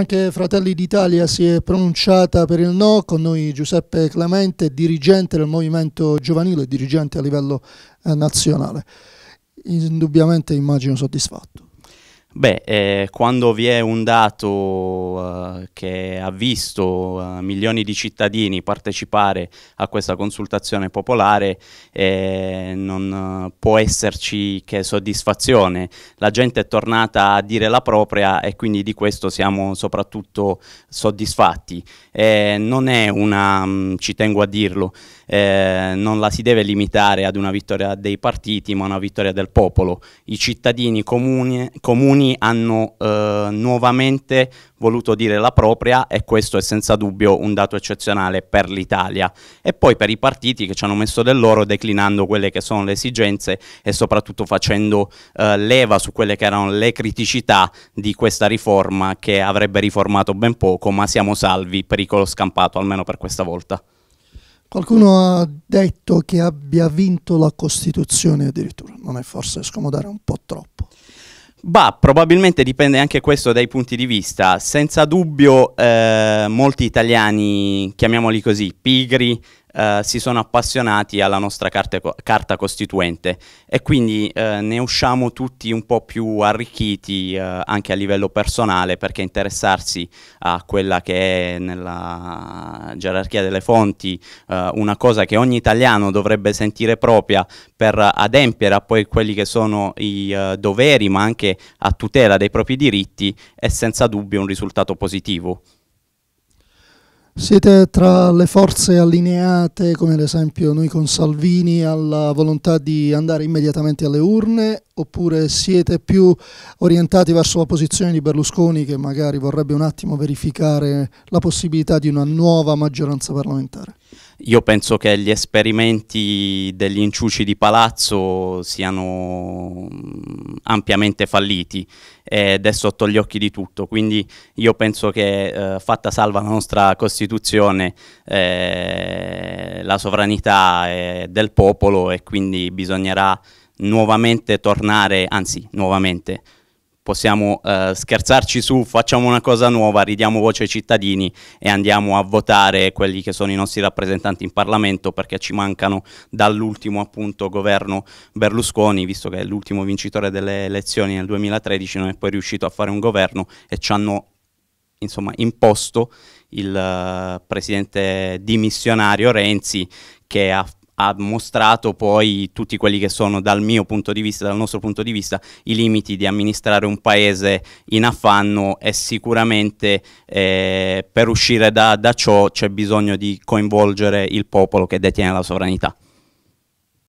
Anche Fratelli d'Italia si è pronunciata per il no, con noi Giuseppe Clemente, dirigente del movimento giovanile, dirigente a livello eh, nazionale. Indubbiamente immagino soddisfatto. Beh, eh, quando vi è un dato eh, che ha visto eh, milioni di cittadini partecipare a questa consultazione popolare, eh, non eh, può esserci che soddisfazione. La gente è tornata a dire la propria e quindi di questo siamo soprattutto soddisfatti. Eh, non è una, mh, mm, ci tengo a dirlo, non la si deve limitare ad una vittoria dei partiti, ma una vittoria del popolo. I cittadini comuni, comuni regioni hanno eh, nuovamente voluto dire la propria e questo è senza dubbio un dato eccezionale per l'Italia e poi per i partiti che ci hanno messo del loro declinando quelle che sono le esigenze e soprattutto facendo eh, leva su quelle che erano le criticità di questa riforma che avrebbe riformato ben poco ma siamo salvi, pericolo scampato almeno per questa volta. Qualcuno ha detto che abbia vinto la Costituzione addirittura, non è forse scomodare un po' troppo. Bah, probabilmente dipende anche questo dai punti di vista. Senza dubbio eh, molti italiani, chiamiamoli così, pigri, eh, si sono appassionati alla nostra carta, carta costituente e quindi eh, ne usciamo tutti un po' più arricchiti eh, anche a livello personale perché interessarsi a quella che è nella gerarchia delle fonti eh, una cosa che ogni italiano dovrebbe sentire propria per adempiere a poi quelli che sono i eh, doveri ma anche a tutela dei propri diritti è senza dubbio un risultato positivo. Siete tra le forze allineate, come ad esempio noi con Salvini, alla volontà di andare immediatamente alle urne, oppure siete più orientati verso la posizione di Berlusconi che magari vorrebbe un attimo verificare la possibilità di una nuova maggioranza parlamentare? Io penso che gli esperimenti degli inciuci di palazzo siano mm, ampiamente falliti ed è sotto gli occhi di tutto, quindi io penso che eh, fatta salva la nostra Costituzione, eh, la sovranità è del popolo e quindi bisognerà nuovamente tornare, anzi nuovamente, possiamo eh, scherzarci su, facciamo una cosa nuova, ridiamo voce ai cittadini e andiamo a votare quelli che sono i nostri rappresentanti in Parlamento perché ci mancano dall'ultimo appunto governo Berlusconi, visto che è l'ultimo vincitore delle elezioni nel 2013, non è poi riuscito a fare un governo e ci hanno insomma, imposto il uh, presidente dimissionario Renzi che ha ha mostrato poi tutti quelli che sono dal mio punto di vista, dal nostro punto di vista, i limiti di amministrare un paese in affanno e sicuramente eh, per uscire da, da ciò c'è bisogno di coinvolgere il popolo che detiene la sovranità.